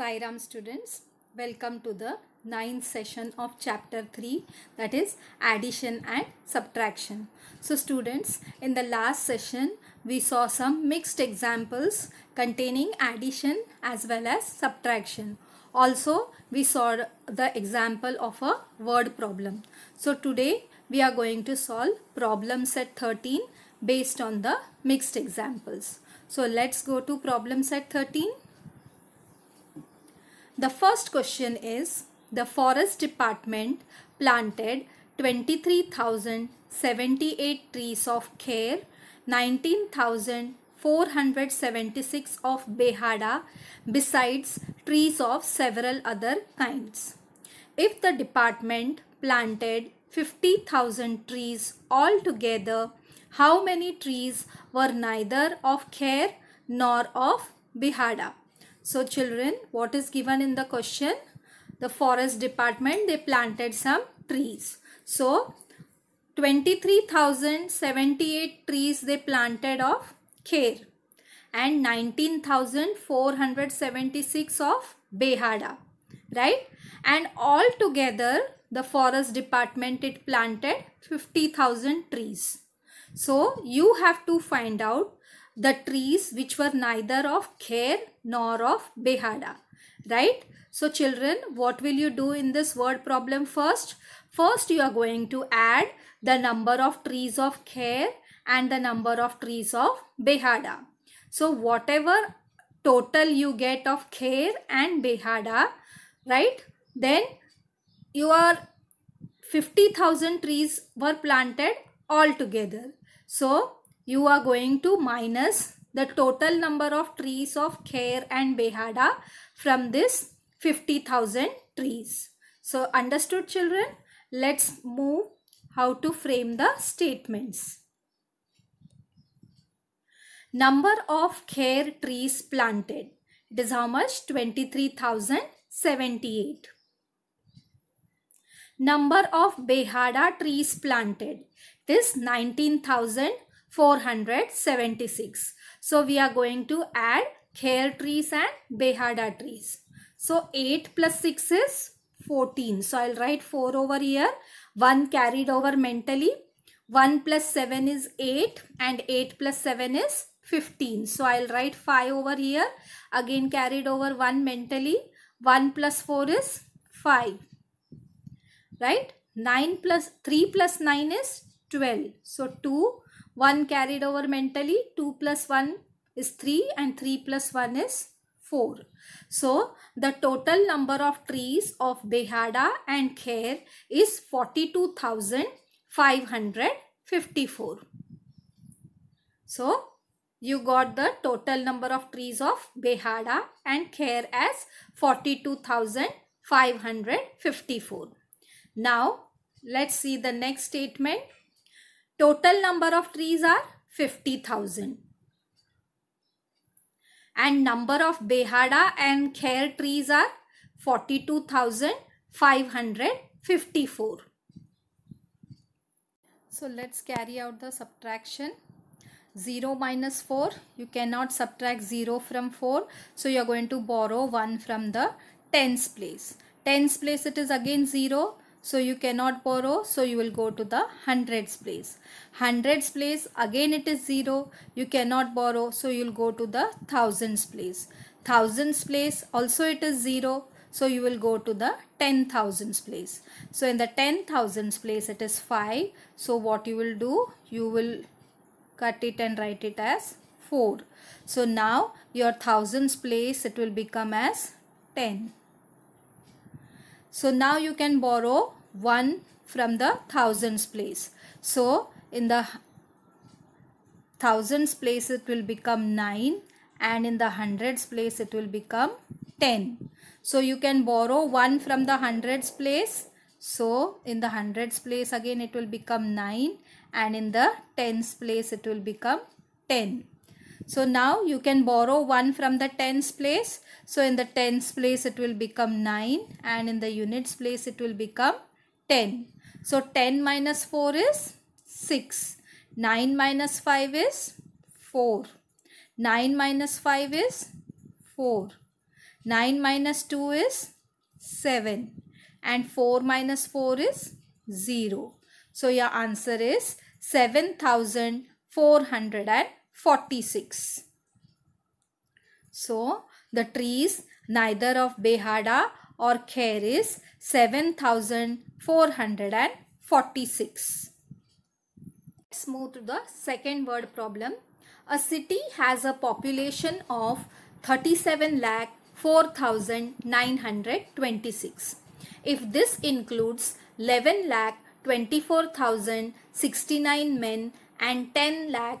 Sairam students, welcome to the ninth session of chapter 3 that is addition and subtraction. So students in the last session we saw some mixed examples containing addition as well as subtraction. Also we saw the example of a word problem. So today we are going to solve problem set 13 based on the mixed examples. So let's go to problem set 13. The first question is the forest department planted 23,078 trees of care, 19,476 of Behada besides trees of several other kinds. If the department planted 50,000 trees altogether, how many trees were neither of care nor of Bihada? So children, what is given in the question? The forest department, they planted some trees. So 23,078 trees they planted of Kher and 19,476 of Behada, right? And all together, the forest department, it planted 50,000 trees. So, you have to find out the trees which were neither of Kher nor of Behada. Right? So children, what will you do in this word problem first? First you are going to add the number of trees of Kher and the number of trees of Behada. So whatever total you get of Kher and Behada, right? Then you are 50,000 trees were planted altogether. So you are going to minus the total number of trees of Kher and Behada from this 50,000 trees. So understood children? Let's move how to frame the statements. Number of Kher trees planted. It is how much? 23,078. Number of Behada trees planted. It is 19,000 476. So we are going to add kher trees and behada trees. So 8 plus 6 is 14. So I'll write 4 over here. 1 carried over mentally. 1 plus 7 is 8 and 8 plus 7 is 15. So I'll write 5 over here. Again carried over 1 mentally. 1 plus 4 is 5. Right? 9 plus 3 plus 9 is 12. So 2 1 carried over mentally 2 plus 1 is 3 and 3 plus 1 is 4. So, the total number of trees of Behada and Kher is 42,554. So, you got the total number of trees of Behada and Kher as 42,554. Now, let's see the next statement. Total number of trees are 50,000. And number of Behada and Khair trees are 42,554. So let's carry out the subtraction. 0 minus 4 you cannot subtract 0 from 4 so you are going to borrow 1 from the tens place tens place it is again 0 so you cannot borrow. So you will go to the hundreds place. Hundreds place again it is 0. You cannot borrow. So you will go to the thousands place. Thousands place also it is 0. So you will go to the 10,000s place. So in the 10,000s place it is 5. So what you will do? You will cut it and write it as 4. So now your thousands place it will become as 10. So now you can borrow 1 from the thousands place. So in the thousands place it will become 9 and in the hundreds place it will become 10. So you can borrow 1 from the hundreds place. So in the hundreds place again it will become 9 and in the tens place it will become 10. So now you can borrow 1 from the tens place. So in the tens place it will become 9 and in the units place it will become 10. So 10 minus 4 is 6. 9 minus 5 is 4. 9 minus 5 is 4. 9 minus 2 is 7. And 4 minus 4 is 0. So your answer is 7400. 46. So, the trees neither of Behada or Khair is 7446. Let's move to the second word problem. A city has a population of 37 lakh 4926. If this includes 11 lakh 24,069 men and 10 lakh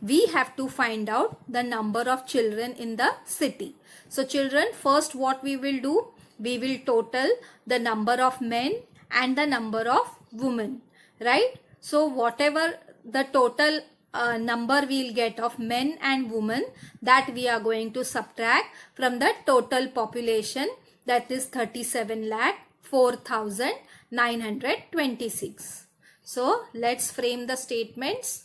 we have to find out the number of children in the city. So children, first what we will do? We will total the number of men and the number of women, right? So whatever the total uh, number we'll get of men and women that we are going to subtract from the total population that is 37 lakh 4926. So let's frame the statements.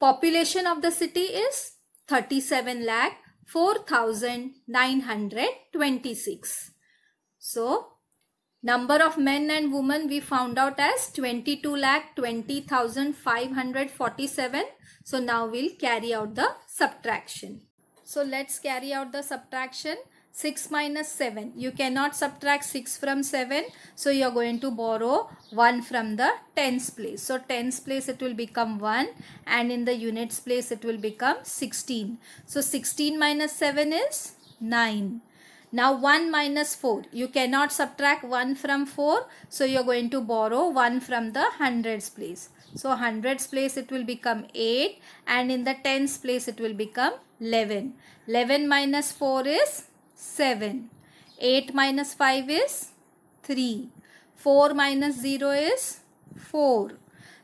Population of the city is 37 lakh 4926. So, number of men and women we found out as 22 lakh 20,547. So, now we'll carry out the subtraction. So, let's carry out the subtraction. 6 minus 7. You cannot subtract 6 from 7. So you are going to borrow 1 from the tens place. So tens place it will become 1 and in the units place it will become 16. So 16 minus 7 is 9. Now 1 minus 4. You cannot subtract 1 from 4. So you are going to borrow 1 from the hundreds place. So hundreds place it will become 8 and in the tens place it will become 11. 11 minus 4 is 7. 8 minus 5 is 3. 4 minus 0 is 4.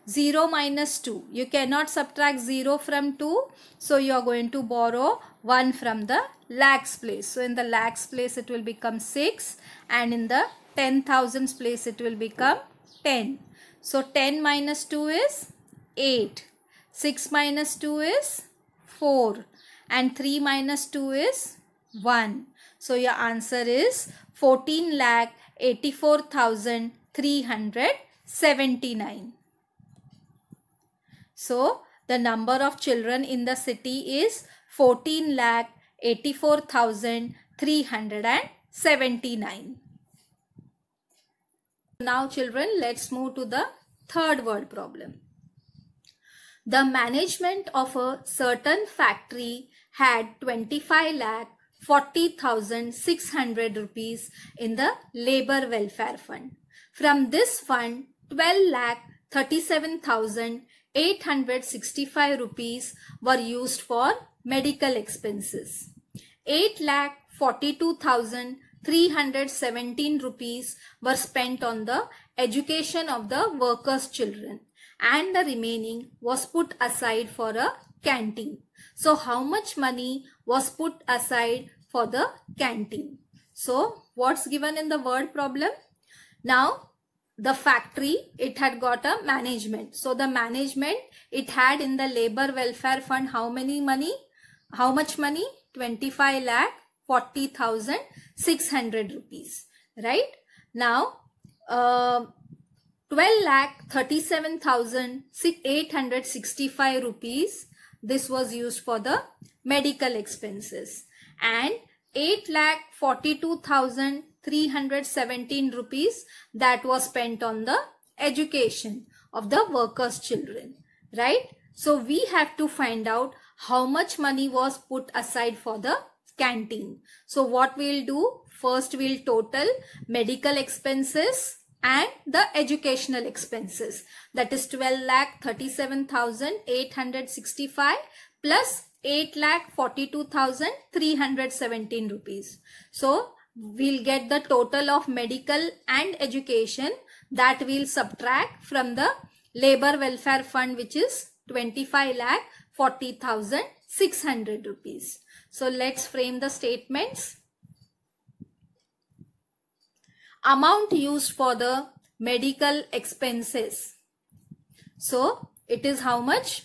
0 minus 2. You cannot subtract 0 from 2. So you are going to borrow 1 from the lakhs place. So in the lakhs place it will become 6 and in the 10,000s place it will become 10. So 10 minus 2 is 8. 6 minus 2 is 4 and 3 minus 2 is 1. So your answer is 14 lakh 84,379. So the number of children in the city is 14 lakh 84,379. Now children, let's move to the third word problem. The management of a certain factory had 25 lakh 40,600 rupees in the labor welfare fund. From this fund, 12 lakh 37,865 rupees were used for medical expenses. 8 lakh 42,317 rupees were spent on the education of the workers' children and the remaining was put aside for a canteen. So how much money was put aside for the canteen. So what's given in the word problem? Now the factory it had got a management so the management it had in the labor welfare fund how many money how much money 25 lakh 40600 rupees right now uh, 12 lakh 37865 rupees this was used for the medical expenses and 8 lakh 42,317 rupees that was spent on the education of the workers' children, right? So we have to find out how much money was put aside for the canteen. So what we'll do? First we'll total medical expenses and the educational expenses that is 12 lakh 37,865 plus 8 lakh 42,317 rupees. So we'll get the total of medical and education that we'll subtract from the labor welfare fund which is 25 lakh 40,600 rupees. So let's frame the statements. Amount used for the medical expenses. So it is how much?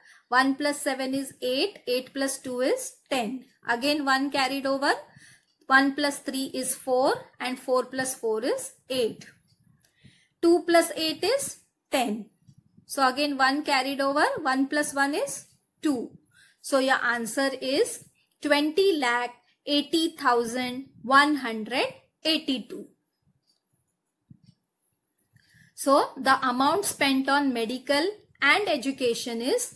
1 plus 7 is 8. 8 plus 2 is 10. Again 1 carried over. 1 plus 3 is 4 and 4 plus 4 is 8. 2 plus 8 is 10. So again 1 carried over. 1 plus 1 is 2. So your answer is 20 lakh 80,182. So the amount spent on medical and education is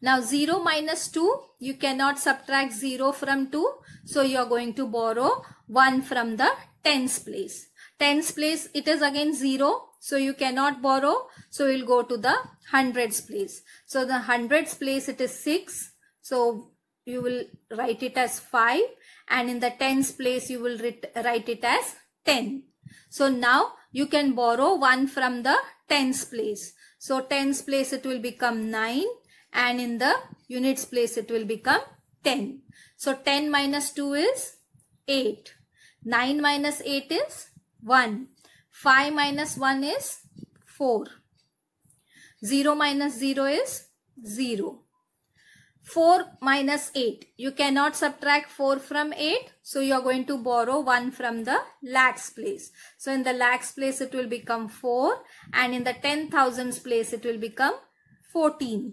Now 0 minus 2, you cannot subtract 0 from 2. So you are going to borrow 1 from the tens place. Tens place, it is again 0. So you cannot borrow. So we'll go to the hundreds place. So the hundreds place, it is 6. So you will write it as 5. And in the tens place, you will write it as 10. So now you can borrow 1 from the tens place. So tens place, it will become 9 and in the units place it will become 10. So 10 minus 2 is 8. 9 minus 8 is 1. 5 minus 1 is 4. 0 minus 0 is 0. 4 minus 8. You cannot subtract 4 from 8. So you are going to borrow 1 from the lakhs place. So in the lakhs place it will become 4 and in the 10,000s place it will become 14.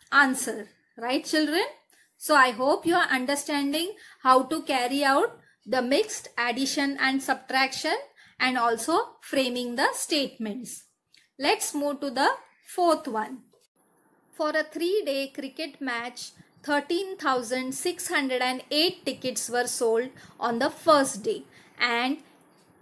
answer. Right children? So I hope you are understanding how to carry out the mixed addition and subtraction and also framing the statements. Let's move to the fourth one. For a three-day cricket match, 13,608 tickets were sold on the first day and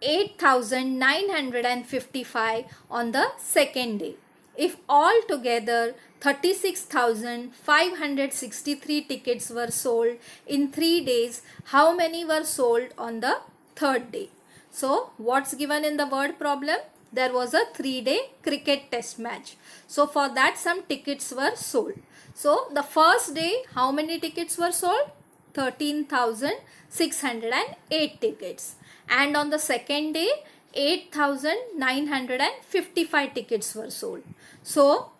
8,955 on the second day. If all together 36,563 tickets were sold in 3 days. How many were sold on the third day? So, what's given in the word problem? There was a 3-day cricket test match. So, for that some tickets were sold. So, the first day, how many tickets were sold? 13,608 tickets. And on the second day, 8,955 tickets were sold. So,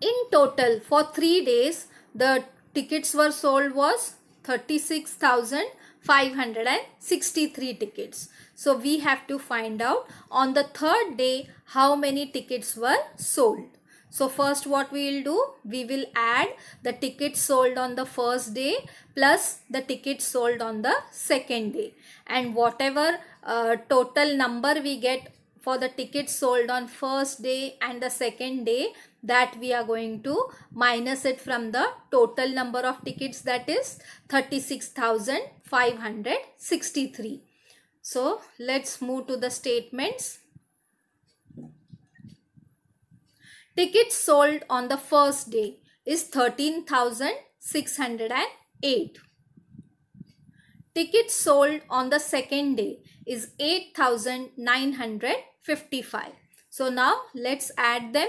in total, for three days, the tickets were sold was 36,563 tickets. So we have to find out on the third day how many tickets were sold. So first what we will do, we will add the tickets sold on the first day plus the tickets sold on the second day. And whatever uh, total number we get for the tickets sold on first day and the second day, that we are going to minus it from the total number of tickets that is 36,563. So let's move to the statements. Tickets sold on the first day is 13,608. Tickets sold on the second day is 8,955. So now let's add them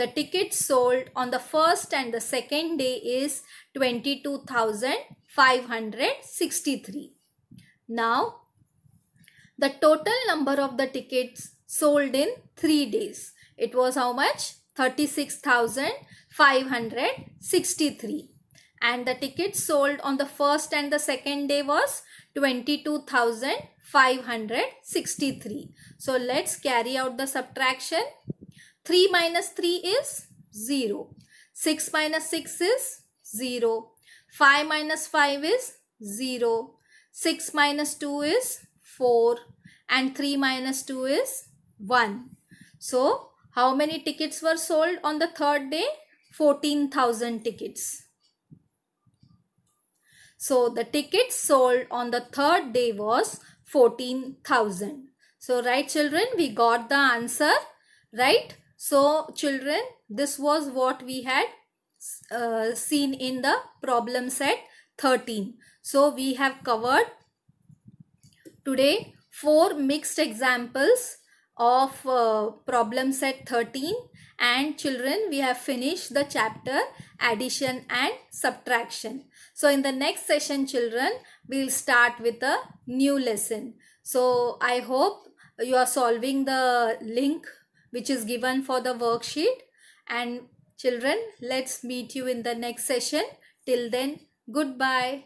The ticket sold on the first and the second day is 22,563. Now, the total number of the tickets sold in 3 days. It was how much? 36,563. And the tickets sold on the first and the second day was 22,563. So let's carry out the subtraction. 3 minus 3 is 0. 6 minus 6 is 0. 5 minus 5 is 0. 6 minus 2 is 4. And 3 minus 2 is 1. So, how many tickets were sold on the third day? 14,000 tickets. So, the tickets sold on the third day was 14,000. So, right children, we got the answer, right? So children, this was what we had uh, seen in the problem set 13. So we have covered today four mixed examples of uh, problem set 13 and children we have finished the chapter addition and subtraction. So in the next session children we will start with a new lesson. So I hope you are solving the link which is given for the worksheet. And children, let's meet you in the next session. Till then, goodbye.